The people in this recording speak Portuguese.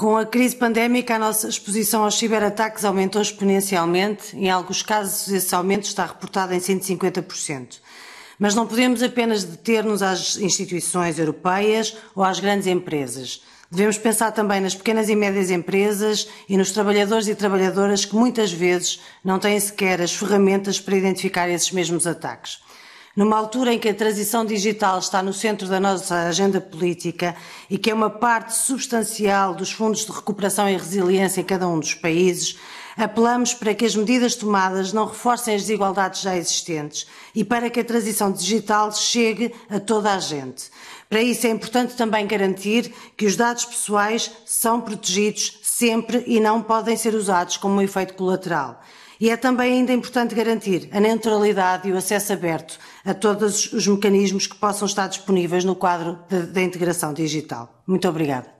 Com a crise pandémica, a nossa exposição aos ciberataques aumentou exponencialmente. Em alguns casos, esse aumento está reportado em 150%. Mas não podemos apenas deter-nos às instituições europeias ou às grandes empresas. Devemos pensar também nas pequenas e médias empresas e nos trabalhadores e trabalhadoras que muitas vezes não têm sequer as ferramentas para identificar esses mesmos ataques numa altura em que a transição digital está no centro da nossa agenda política e que é uma parte substancial dos fundos de recuperação e resiliência em cada um dos países, Apelamos para que as medidas tomadas não reforcem as desigualdades já existentes e para que a transição digital chegue a toda a gente. Para isso é importante também garantir que os dados pessoais são protegidos sempre e não podem ser usados como um efeito colateral. E é também ainda importante garantir a neutralidade e o acesso aberto a todos os mecanismos que possam estar disponíveis no quadro da integração digital. Muito obrigada.